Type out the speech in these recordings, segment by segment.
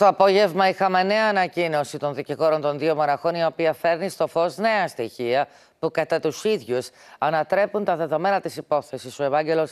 στο απόγευμα είχαμε νέα ανακοίνωση των δικηγόρων των δύο μοναχών, η οποία φέρνει στο φως νέα στοιχεία που κατά τους ίδιους ανατρέπουν τα δεδομένα της υπόθεσης. Ο Ευάγγελος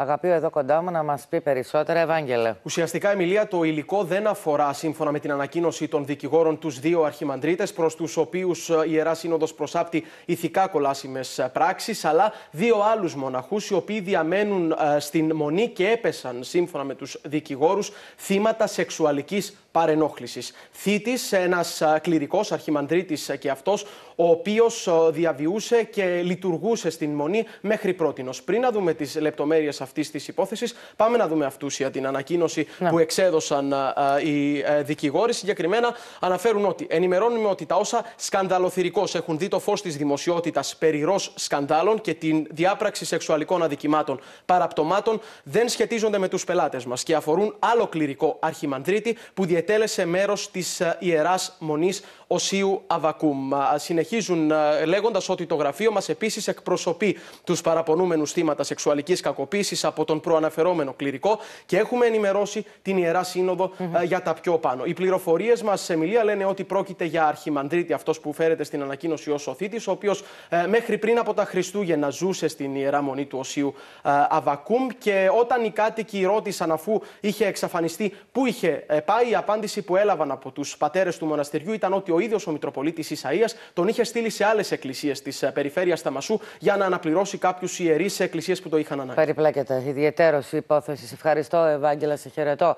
Αγαπείο εδώ κοντά μου να μας πει περισσότερα, Ευάγγελε. Ουσιαστικά, Εμιλία, το υλικό δεν αφορά, σύμφωνα με την ανακοίνωση των δικηγόρων, τους δύο αρχιμαντρίτες, προς τους οποίους ε, η Ιερά Σύνοδος προσάπτει ηθικά κολάσιμες ε, πράξεις, αλλά δύο άλλους μοναχούς, οι οποίοι διαμένουν ε, στην μονή και έπεσαν, σύμφωνα με τους δικηγόρους, θύματα σεξουαλικής παρενόχλησης. Θήτης, ένας κληρικός αρχιμαντρίτης και αυτός, ο οποίος διαβιούσε και λειτουργούσε στην μονή μέχρι πρώτη. Πριν να δούμε τις λεπτομέρειες αυτής της υπόθεσης. Πάμε να δούμε για την ανακοίνωση που εξέδωσαν οι α, ε, δικηγόροι. Συγκεκριμένα αναφέρουν ότι ενημερώνουμε ότι τα όσα σκανδαλοθυρικώς έχουν δει το φως της δημοσιότητας περί ροζ σκανδάλων και την διάπραξη σεξουαλικών αδικημάτων παραπτωμάτων δεν σχετίζονται με τους πελάτες μας και αφορούν άλλο κληρικό αρχιμανδρίτη που διετέλεσε μέρος της ε, ιεράς μονής Οσίου Αβακούμ. Συνεχίζουν ε, λέγοντας ότι το γραφείο μας επίσης εκπροσωπεί τους παραπονούμενους θύματα σεξουαλικής κακοποίησης από τον προαναφερόμενο κληρικό και έχουμε ενημερώσει την Ιερά ε, για τα πιο πάνω. Οι πληροφορίες μας σε μιλία λένε ότι πρόκειται για αρχιμαντρίτη αυτός που φέρεται στην ανακοίνωση ως Οθήτης, ο οποίος ε, μέχρι πριν από τα Χριστούγεννα ζούσε στην ιερά μονή του Οσίου ε, Αβακούμ και όταν οι κάτοικοι ρώτησαν αφού είχε εξαφανιστεί πού είχε πάει, η απάντηση που έλαβαν από τους πατέρες του μοναστηριού ήταν ότι ο ίδιος ο Μητροπολίτης Ισαία τον είχε στείλει σε άλλες εκκλησίες της περιφέρεια Ταμασού για να αναπληρώσει κάποιους ιερείς εκκλησίες που το είχαν ανάγκη τα ιδιαίτερος η υπόθεσης. ευχαριστώ, Ευάγγελα, σε χαιρετώ.